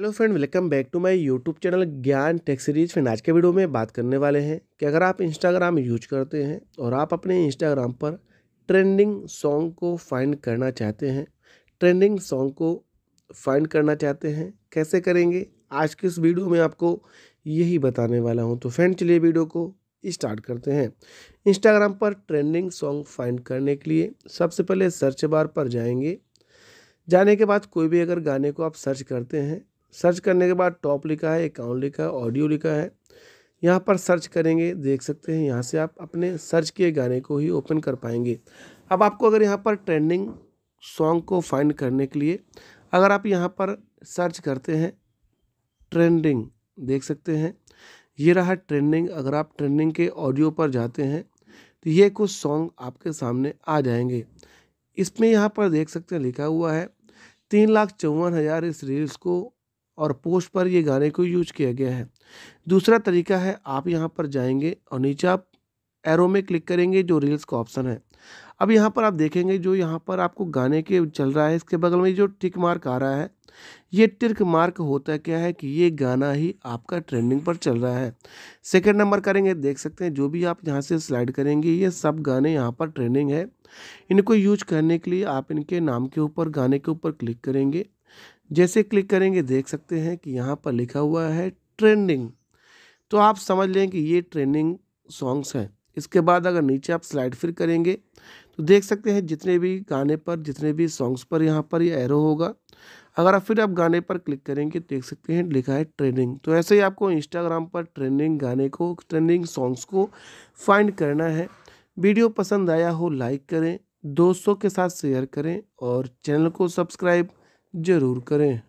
hello friend welcome back to my YouTube channel Gyan tech series friend आज के video में बात करने वाले हैं कि अगर आप इंस्टाग्राम यूज करते हैं और आप अपने इंस्टाग्राम पर ट्रेंडिंग सॉन्ग को फाइंड करना चाहते हैं ट्रेंडिंग सॉन्ग को फाइंड करना चाहते हैं कैसे करेंगे आज के इस वीडियो में आपको यही बताने वाला हूँ तो फ्रेंड चलिए वीडियो को स्टार्ट करते हैं इंस्टाग्राम पर ट्रेंडिंग सॉन्ग फाइंड करने के लिए सबसे पहले सर्च बार पर जाएंगे जाने के बाद कोई भी अगर गाने को आप सर्च करते हैं सर्च करने के बाद टॉप लिखा है अकाउंट लिखा है ऑडियो लिखा है यहाँ पर सर्च करेंगे देख सकते हैं यहाँ से आप अपने सर्च किए गाने को ही ओपन कर पाएंगे अब आपको अगर यहाँ पर ट्रेंडिंग सॉन्ग को फाइंड करने के लिए अगर आप यहाँ पर सर्च करते हैं ट्रेंडिंग देख सकते हैं ये रहा ट्रेंडिंग अगर आप ट्रेंडिंग के ऑडियो पर जाते हैं तो ये कुछ सॉन्ग आपके सामने आ जाएंगे इसमें यहाँ पर देख सकते हैं लिखा हुआ है तीन लाख चौवन हज़ार इस रील्स को और पोस्ट पर ये गाने को यूज किया गया है दूसरा तरीका है आप यहाँ पर जाएंगे और नीचे आप एरो में क्लिक करेंगे जो रील्स का ऑप्शन है अब यहाँ पर आप देखेंगे जो यहाँ पर आपको गाने के चल रहा है इसके बगल में जो टिक मार्क आ रहा है ये टिक मार्क होता क्या है कि ये गाना ही आपका ट्रेंडिंग पर चल रहा है सेकंड नंबर करेंगे देख सकते हैं जो भी आप यहाँ से स्लाइड करेंगे ये सब गाने यहाँ पर ट्रेंडिंग है इनको यूज करने के लिए आप इनके नाम के ऊपर गाने के ऊपर क्लिक करेंगे जैसे क्लिक करेंगे देख सकते हैं कि यहाँ पर लिखा हुआ है ट्रेंडिंग तो आप समझ लें कि ये ट्रेंडिंग सॉन्ग्स हैं इसके बाद अगर नीचे आप स्लाइड फिर करेंगे तो देख सकते हैं जितने भी गाने पर जितने भी सॉन्ग्स पर यहाँ पर ये यह एरो होगा अगर आप फिर आप गाने पर क्लिक करेंगे तो देख सकते हैं लिखा है ट्रेंडिंग तो ऐसे ही आपको इंस्टाग्राम पर ट्रेंडिंग गाने को ट्रेंडिंग सॉन्ग्स को फाइंड करना है वीडियो पसंद आया हो लाइक करें दोस्तों के साथ शेयर करें और चैनल को सब्सक्राइब ज़रूर करें